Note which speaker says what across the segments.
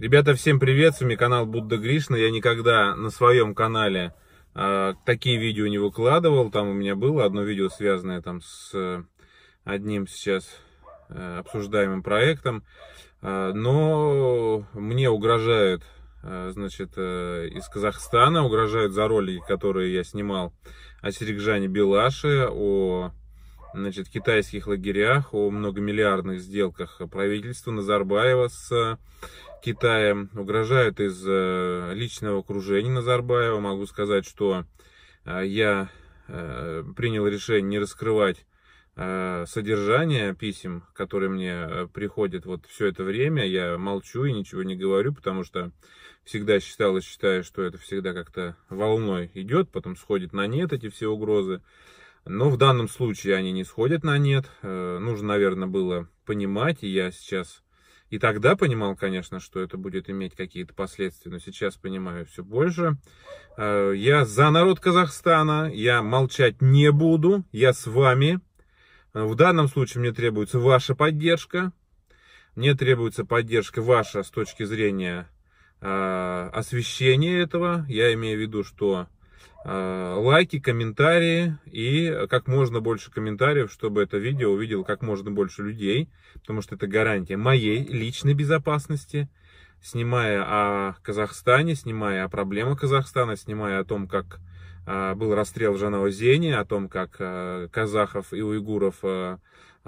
Speaker 1: Ребята, всем привет, с вами канал Будда Гришна. Я никогда на своем канале э, такие видео не выкладывал. Там у меня было одно видео, связанное там с э, одним сейчас э, обсуждаемым проектом. Э, но мне угрожают, э, значит, э, из Казахстана, угрожают за ролики, которые я снимал о Серегжане Белаше, о значит, китайских лагерях, о многомиллиардных сделках правительства Назарбаева с э, Китаем. Угрожают из э, личного окружения Назарбаева. Могу сказать, что э, я принял решение не раскрывать содержание писем, которые мне приходят вот все это время, я молчу и ничего не говорю, потому что всегда считал и считаю, что это всегда как-то волной идет, потом сходит на нет эти все угрозы. Но ну, в данном случае они не сходят на нет. Э, нужно, наверное, было понимать, и я сейчас и тогда понимал, конечно, что это будет иметь какие-то последствия, но сейчас понимаю все больше. Э, я за народ Казахстана, я молчать не буду, я с вами. Э, в данном случае мне требуется ваша поддержка. Мне требуется поддержка ваша с точки зрения освещения этого. Я имею в виду, что Э, лайки, комментарии и как можно больше комментариев, чтобы это видео увидел как можно больше людей, потому что это гарантия моей личной безопасности, снимая о Казахстане, снимая о проблемах Казахстана, снимая о том, как э, был расстрел в Жанаозене, о том, как э, казахов и уйгуров а,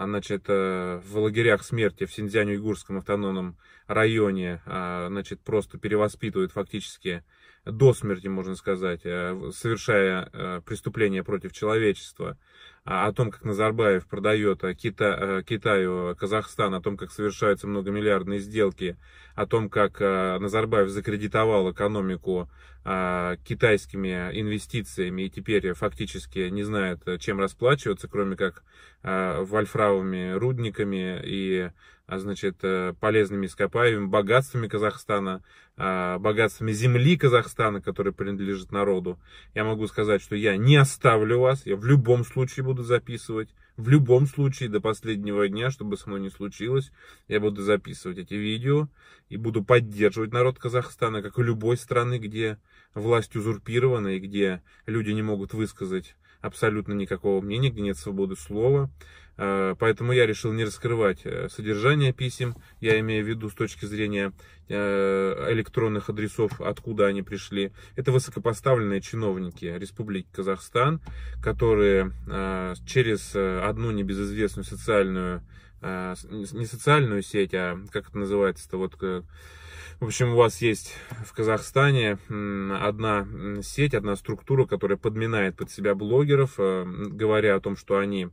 Speaker 1: значит, в лагерях смерти в Синьцзянь-Уйгурском автономном районе значит, просто перевоспитывают фактически до смерти, можно сказать, э, совершая э, преступления против человечества, о том, как Назарбаев продает э, Кита, э, Китаю э, Казахстан, о том, как совершаются многомиллиардные сделки, о том, как Назарбаев закредитовал экономику китайскими инвестициями и теперь фактически не знает, чем расплачиваться, кроме как вольфравыми рудниками и значит, полезными ископаемыми, богатствами Казахстана, богатствами земли Казахстана, которые принадлежат народу. Я могу сказать, что я не оставлю вас, я в любом случае буду буду записывать. В любом случае, до последнего дня, чтобы со мной не случилось, я буду записывать эти видео и буду поддерживать народ Казахстана, как и любой страны, где власть узурпирована и где люди не могут высказать абсолютно никакого, мнения, нигде нет свободы слова, а, поэтому я решил не раскрывать э, содержание писем, я имею в виду с точки зрения э, электронных адресов, откуда они пришли. Это высокопоставленные чиновники Республики Казахстан, которые а, через э, одну небезызвестную социальную, а, не социальную сеть, а как это называется-то, вот в общем, у вас есть в Казахстане одна сеть, одна структура, которая подминает под себя блогеров, э, говоря о том, что они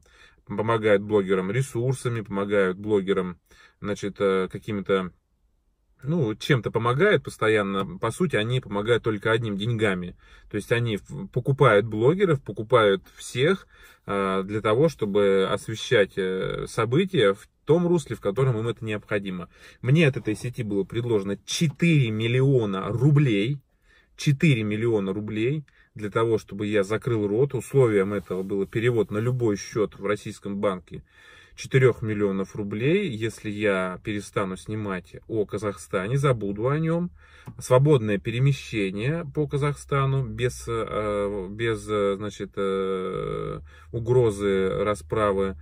Speaker 1: помогают блогерам ресурсами, помогают блогерам значит, э, какими-то ну, чем-то помогают постоянно. По сути, они помогают только одним деньгами. То есть они покупают блогеров, покупают всех а, для того, чтобы освещать э, события в том русле, в котором им это необходимо. Мне от этой сети было предложено 4 миллиона рублей. 4 миллиона рублей для того, чтобы я закрыл рот. Условием этого был перевод на любой счет в российском банке 4 миллионов рублей. Если я перестану снимать о Казахстане, забуду о нем. Свободное перемещение по Казахстану без, э, без э, значит, э, угрозы расправы.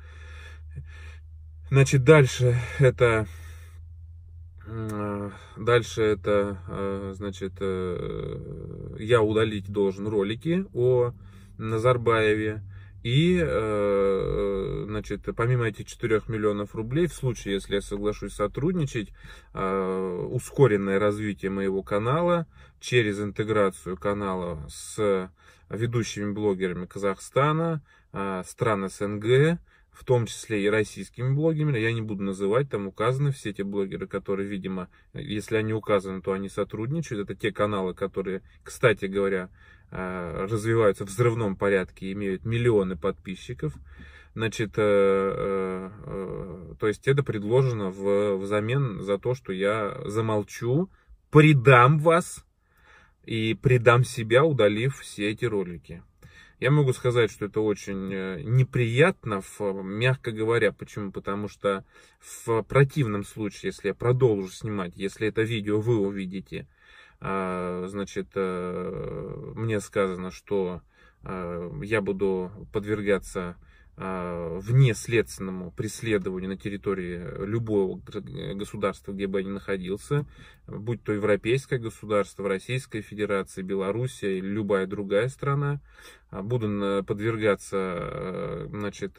Speaker 1: Значит, дальше это дальше это значит я удалить должен ролики о Назарбаеве. И, э, значит, помимо этих 4 миллионов рублей, в случае, если я соглашусь сотрудничать, э, ускоренное развитие моего канала через интеграцию канала с ведущими блогерами Казахстана, э, стран СНГ, в том числе и российскими блогерами. Я не буду называть, там указаны все те блогеры, которые, видимо, если они указаны, то они сотрудничают. Это те каналы, которые, кстати говоря, э, развиваются в взрывном порядке, имеют миллионы подписчиков. Значит, э, э, то есть это предложено в, взамен за то, что я замолчу, предам вас и предам себя, удалив все эти ролики. Я могу сказать, что это очень э, неприятно, в, мягко говоря. Почему? Потому что в противном случае, если я продолжу снимать, если это видео вы увидите, а, значит, э, мне сказано, что э, я буду подвергаться Э, вне следственному преследованию на территории любого э, государства, где бы они находился, будь то европейское государство, Российская Федерация, Белоруссия или любая другая страна, а, будут э, подвергаться значит,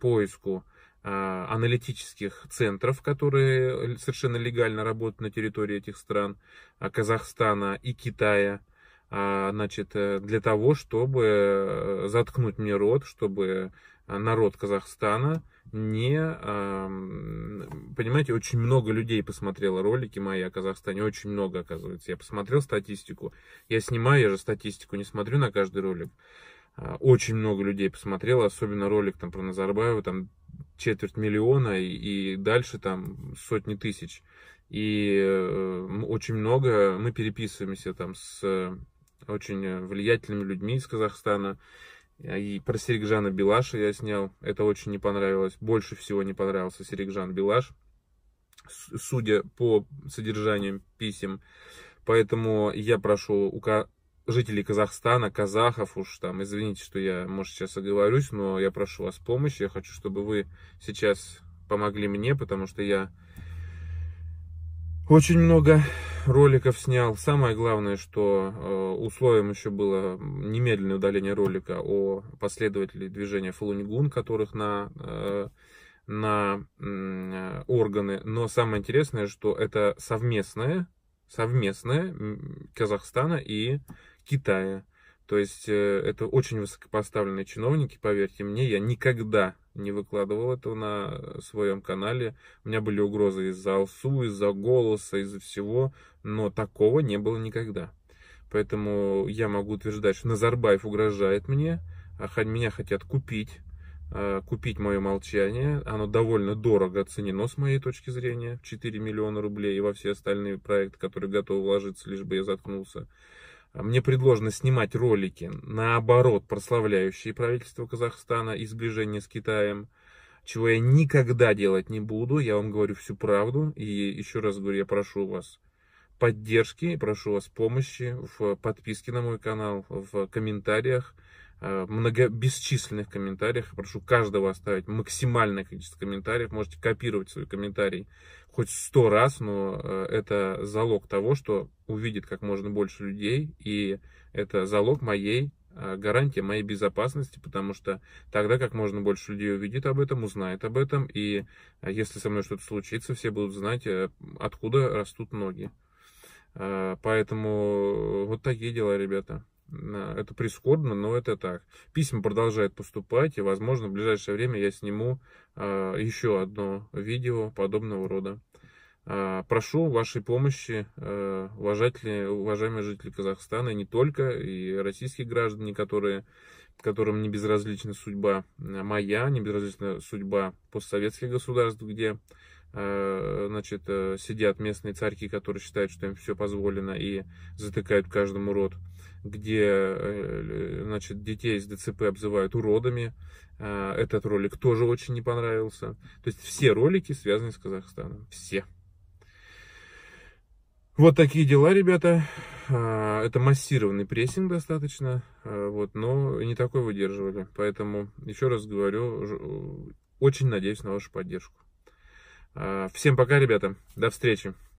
Speaker 1: поиску аналитических центров, которые совершенно легально работают на территории этих стран, Казахстана и Китая – а, значит, э, для того, чтобы э, заткнуть мне рот, чтобы э, народ Казахстана не... А, понимаете, очень много людей посмотрело ролики мои о Казахстане, очень много, оказывается. Я посмотрел статистику, я снимаю, я же статистику не смотрю на каждый ролик. А, очень много людей посмотрело, особенно ролик там про Назарбаева, там четверть миллиона и, и дальше там сотни тысяч. И очень много мы переписываемся там с очень э, влиятельными людьми из Казахстана. А, и про Серикжана Белаша я снял. Это очень не понравилось. Больше всего не понравился Серикжан Белаш, судя по содержанию писем. Поэтому я прошу у жителей Казахстана, казахов уж там, извините, что я, может, сейчас оговорюсь, но я прошу вас помощи. Я хочу, чтобы вы сейчас помогли мне, потому что я очень много роликов снял. Самое главное, что э, условием еще было немедленное удаление ролика о последователей движения Фалунгун, которых на, э, на органы. Но самое интересное, что это совместное, совместное Казахстана и Китая. То есть э, это очень высокопоставленные чиновники, поверьте мне, я никогда не выкладывал этого на э, своем канале. У меня были угрозы из-за алсу, из-за голоса, из-за всего, но такого не было никогда. Поэтому я могу утверждать, что Назарбаев угрожает мне, а меня хотят купить, а, купить мое молчание. Оно довольно дорого оценено, с моей точки зрения, в 4 миллиона рублей и во все остальные проекты, которые готовы вложиться, лишь бы я заткнулся. А мне предложено снимать ролики, наоборот, прославляющие правительство Казахстана и сближение с Китаем, чего я никогда делать не буду. Я вам говорю всю правду. И еще раз говорю, я прошу вас поддержки, прошу вас помощи в подписке на мой канал, в комментариях. Э, много бесчисленных комментариях. Я прошу каждого оставить максимальное количество комментариев. Можете копировать свой комментарий хоть сто раз, но э, это залог того, что увидит как можно больше людей. И это залог моей э, гарантия моей безопасности, потому что тогда как можно больше людей увидит об этом, узнает об этом, и если со мной что-то случится, все будут знать, откуда растут ноги. Поэтому вот такие дела, ребята. Это прискорбно, но это так. Письма продолжают поступать, и, возможно, в ближайшее время я сниму а, еще одно видео подобного рода. А, прошу вашей помощи, а, уважатели, уважаемые жители Казахстана, и не только, и российские граждане, которые, которым не безразлична судьба моя, не безразлична судьба постсоветских государств, где Э, значит, э, сидят местные царьки, которые считают, что им все позволено и затыкают каждому рот, где, э, значит, детей из ДЦП обзывают уродами. Этот ролик тоже очень не понравился. То есть все ролики связаны с Казахстаном. Все. Вот такие дела, ребята. Это массированный прессинг достаточно, вот, но не такой выдерживали. Поэтому, еще раз говорю, очень надеюсь на вашу поддержку. Э, всем пока, ребята. До встречи.